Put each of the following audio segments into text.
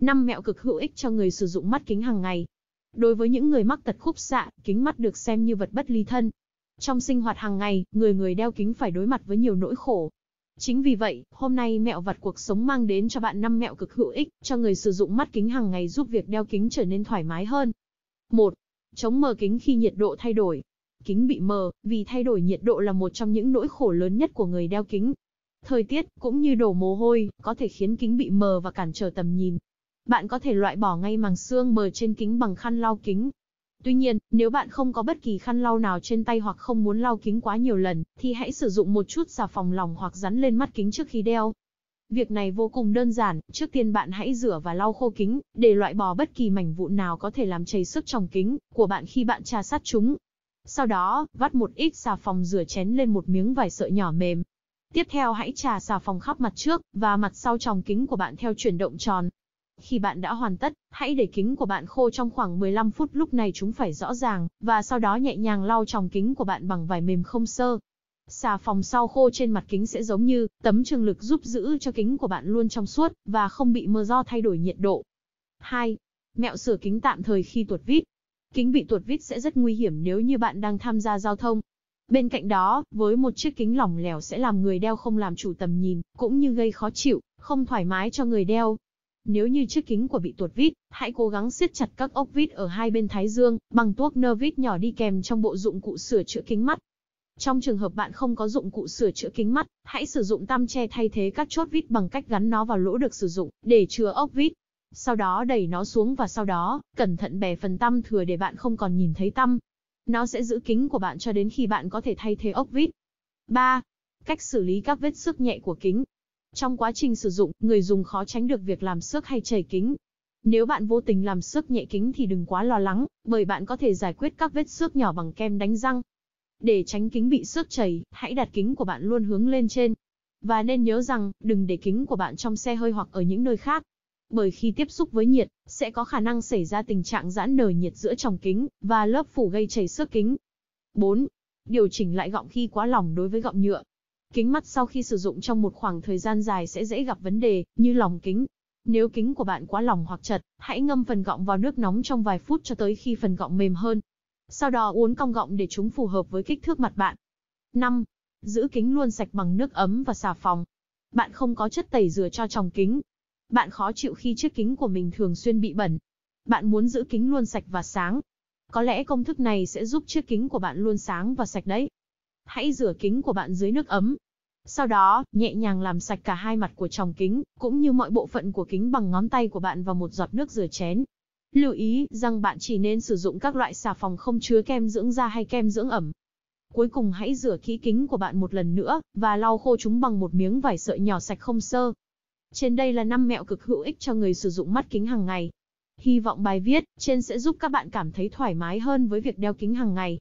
5 mẹo cực hữu ích cho người sử dụng mắt kính hàng ngày. Đối với những người mắc tật khúc xạ, kính mắt được xem như vật bất ly thân. Trong sinh hoạt hàng ngày, người người đeo kính phải đối mặt với nhiều nỗi khổ. Chính vì vậy, hôm nay mẹo vặt cuộc sống mang đến cho bạn năm mẹo cực hữu ích cho người sử dụng mắt kính hàng ngày giúp việc đeo kính trở nên thoải mái hơn. 1. Chống mờ kính khi nhiệt độ thay đổi. Kính bị mờ, vì thay đổi nhiệt độ là một trong những nỗi khổ lớn nhất của người đeo kính. Thời tiết, cũng như đổ mồ hôi, có thể khiến kính bị mờ và cản trở tầm nhìn. Bạn có thể loại bỏ ngay màng xương mờ trên kính bằng khăn lau kính. Tuy nhiên, nếu bạn không có bất kỳ khăn lau nào trên tay hoặc không muốn lau kính quá nhiều lần, thì hãy sử dụng một chút xà phòng lòng hoặc rắn lên mắt kính trước khi đeo. Việc này vô cùng đơn giản, trước tiên bạn hãy rửa và lau khô kính, để loại bỏ bất kỳ mảnh vụn nào có thể làm chảy sức trong kính của bạn khi bạn tra sát chúng. Sau đó, vắt một ít xà phòng rửa chén lên một miếng vải sợi nhỏ mềm, Tiếp theo hãy trà xà phòng khắp mặt trước và mặt sau tròng kính của bạn theo chuyển động tròn. Khi bạn đã hoàn tất, hãy để kính của bạn khô trong khoảng 15 phút lúc này chúng phải rõ ràng, và sau đó nhẹ nhàng lau tròng kính của bạn bằng vải mềm không sơ. Xà phòng sau khô trên mặt kính sẽ giống như tấm trường lực giúp giữ cho kính của bạn luôn trong suốt và không bị mưa do thay đổi nhiệt độ. 2. Mẹo sửa kính tạm thời khi tuột vít. Kính bị tuột vít sẽ rất nguy hiểm nếu như bạn đang tham gia giao thông, Bên cạnh đó, với một chiếc kính lỏng lẻo sẽ làm người đeo không làm chủ tầm nhìn, cũng như gây khó chịu, không thoải mái cho người đeo. Nếu như chiếc kính của bị tuột vít, hãy cố gắng siết chặt các ốc vít ở hai bên thái dương, bằng tuốc nơ vít nhỏ đi kèm trong bộ dụng cụ sửa chữa kính mắt. Trong trường hợp bạn không có dụng cụ sửa chữa kính mắt, hãy sử dụng tăm che thay thế các chốt vít bằng cách gắn nó vào lỗ được sử dụng để chứa ốc vít. Sau đó đẩy nó xuống và sau đó, cẩn thận bẻ phần tăm thừa để bạn không còn nhìn thấy tăm. Nó sẽ giữ kính của bạn cho đến khi bạn có thể thay thế ốc vít. 3. Cách xử lý các vết xước nhẹ của kính. Trong quá trình sử dụng, người dùng khó tránh được việc làm xước hay chảy kính. Nếu bạn vô tình làm xước nhẹ kính thì đừng quá lo lắng, bởi bạn có thể giải quyết các vết xước nhỏ bằng kem đánh răng. Để tránh kính bị xước chảy, hãy đặt kính của bạn luôn hướng lên trên. Và nên nhớ rằng, đừng để kính của bạn trong xe hơi hoặc ở những nơi khác bởi khi tiếp xúc với nhiệt, sẽ có khả năng xảy ra tình trạng giãn nở nhiệt giữa tròng kính và lớp phủ gây chảy xước kính. 4. Điều chỉnh lại gọng khi quá lỏng đối với gọng nhựa. Kính mắt sau khi sử dụng trong một khoảng thời gian dài sẽ dễ gặp vấn đề như lỏng kính. Nếu kính của bạn quá lỏng hoặc chật, hãy ngâm phần gọng vào nước nóng trong vài phút cho tới khi phần gọng mềm hơn. Sau đó uốn cong gọng để chúng phù hợp với kích thước mặt bạn. 5. Giữ kính luôn sạch bằng nước ấm và xà phòng. Bạn không có chất tẩy rửa cho tròng kính, bạn khó chịu khi chiếc kính của mình thường xuyên bị bẩn. Bạn muốn giữ kính luôn sạch và sáng. Có lẽ công thức này sẽ giúp chiếc kính của bạn luôn sáng và sạch đấy. Hãy rửa kính của bạn dưới nước ấm. Sau đó, nhẹ nhàng làm sạch cả hai mặt của tròng kính, cũng như mọi bộ phận của kính bằng ngón tay của bạn và một giọt nước rửa chén. Lưu ý rằng bạn chỉ nên sử dụng các loại xà phòng không chứa kem dưỡng da hay kem dưỡng ẩm. Cuối cùng hãy rửa kỹ kính của bạn một lần nữa và lau khô chúng bằng một miếng vải sợi nhỏ sạch không sơ. Trên đây là 5 mẹo cực hữu ích cho người sử dụng mắt kính hàng ngày. Hy vọng bài viết trên sẽ giúp các bạn cảm thấy thoải mái hơn với việc đeo kính hàng ngày.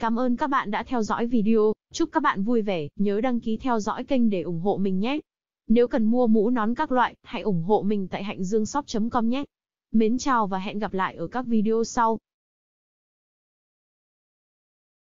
Cảm ơn các bạn đã theo dõi video, chúc các bạn vui vẻ, nhớ đăng ký theo dõi kênh để ủng hộ mình nhé. Nếu cần mua mũ nón các loại, hãy ủng hộ mình tại hạnhdươngshop.com nhé. Mến chào và hẹn gặp lại ở các video sau.